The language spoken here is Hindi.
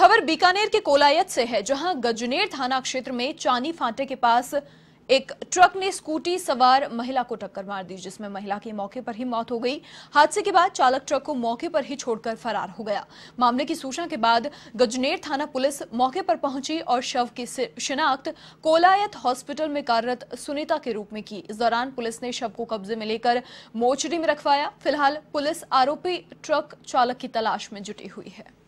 खबर बीकानेर के कोलायत से है जहां गजनेर थाना क्षेत्र में चानी फांटे के पास एक ट्रक ने स्कूटी सवार महिला को टक्कर मार दी जिसमें महिला की मौके पर ही मौत हो गई हादसे के बाद चालक ट्रक को मौके पर ही छोड़कर फरार हो गया मामले की सूचना के बाद गजनेर थाना पुलिस मौके पर पहुंची और शव की शिनाख्त कोलायत हॉस्पिटल में कार्यरत सुनीता के रूप में की इस दौरान पुलिस ने शव को कब्जे में लेकर मोर्चरी में रखवाया फिलहाल पुलिस आरोपी ट्रक चालक की तलाश में जुटी हुई है